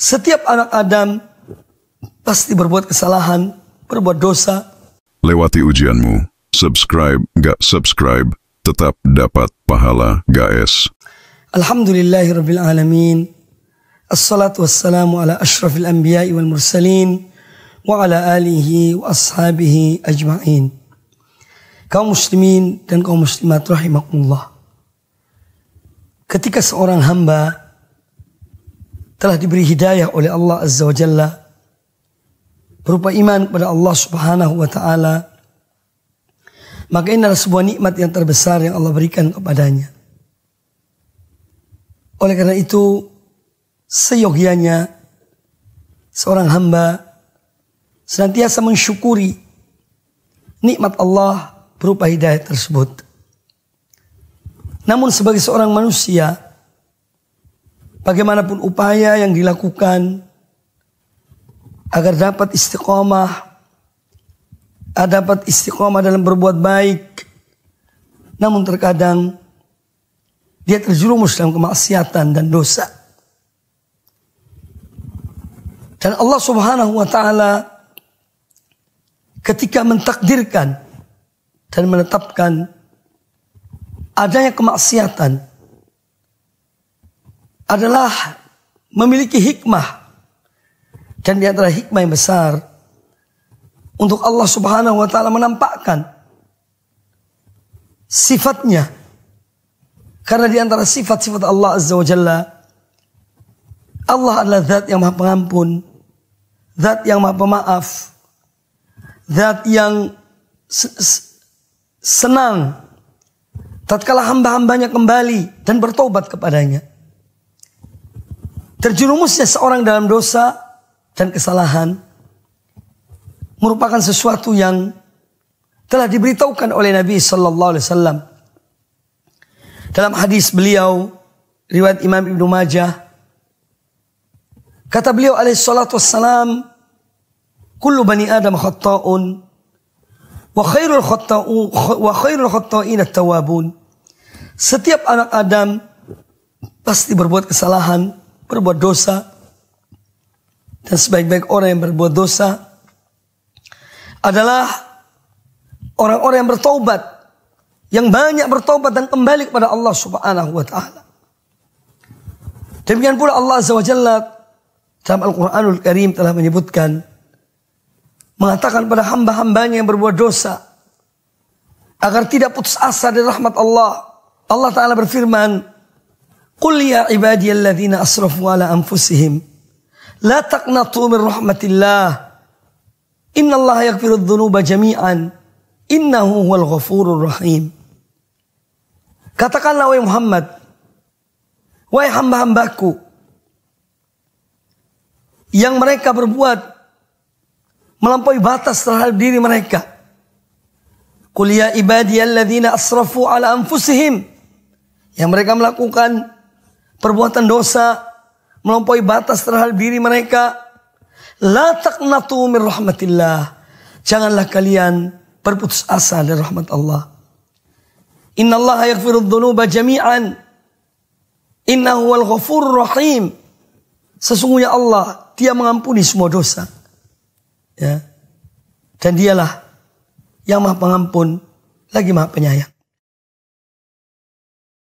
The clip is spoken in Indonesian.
Setiap anak Adam pasti berbuat kesalahan, berbuat dosa. Lewati ujianmu, subscribe, gak subscribe, tetap dapat pahala guys. Alhamdulillahirrabbilalamin. Assalatu wassalamu ala ashrafil anbiya wal mursalin wa ala alihi wa ashabihi ajma'in. Kaum muslimin dan kaum muslimat rahimakumullah. Ketika seorang hamba telah diberi hidayah oleh Allah Azza wa Jalla berupa iman kepada Allah Subhanahu wa taala maka ini adalah sebuah nikmat yang terbesar yang Allah berikan kepadanya oleh karena itu seyogianya seorang hamba senantiasa mensyukuri nikmat Allah berupa hidayah tersebut namun sebagai seorang manusia bagaimanapun upaya yang dilakukan agar dapat istiqomah, dapat istiqomah dalam berbuat baik, namun terkadang dia terjerumus dalam kemaksiatan dan dosa. Dan Allah Subhanahu wa taala ketika mentakdirkan dan menetapkan adanya kemaksiatan adalah memiliki hikmah. Dan di antara hikmah yang besar untuk Allah Subhanahu wa taala menampakkan sifatnya. Karena di antara sifat-sifat Allah Azza wa Jalla Allah adalah zat yang Maha Pengampun, zat yang Maha Pemaaf, zat yang senang tatkala hamba-hambanya kembali dan bertobat kepadanya. Terjerumusnya seorang dalam dosa dan kesalahan merupakan sesuatu yang telah diberitahukan oleh Nabi Sallallahu Alaihi Wasallam. Dalam hadis beliau, riwayat Imam Ibnu Majah, kata beliau alaihi salatu wassalam, Kullu bani Adam khatta'un, wa khairul khatta'un, wa khairul khatta'in at-tawabun. Setiap anak Adam pasti berbuat kesalahan, berbuat dosa. Dan sebaik-baik orang yang berbuat dosa adalah orang-orang yang bertobat. Yang banyak bertobat dan kembali kepada Allah subhanahu wa ta'ala. Demikian pula Allah azza wa jalla dalam Al-Quranul Karim telah menyebutkan. Mengatakan pada hamba-hambanya yang berbuat dosa agar tidak putus asa dari rahmat Allah. Allah Ta'ala berfirman, Qul ya ibadiyalladzina asrafu ala anfusihim la taqnatu min rahmatillah. Inna Innallaha yaghfiru dzunuba jami'an. Innahu huwal ghafurur rahim. Katakanlah wahai Muhammad, wahai hamba-hambaku yang mereka berbuat melampaui batas terhadap diri mereka. Qul ya ibadiyalladzina asrafu ala anfusihim yang mereka melakukan perbuatan dosa, melampaui batas terhadap diri mereka. La taqnatu min rahmatillah. Janganlah kalian berputus asa dari rahmat Allah. Inna Allah yaghfirudz dzunuba jami'an. Innahu wal ghafurur rahim. Sesungguhnya Allah, Dia mengampuni semua dosa. Ya. Dan Dialah yang Maha Pengampun lagi Maha Penyayang.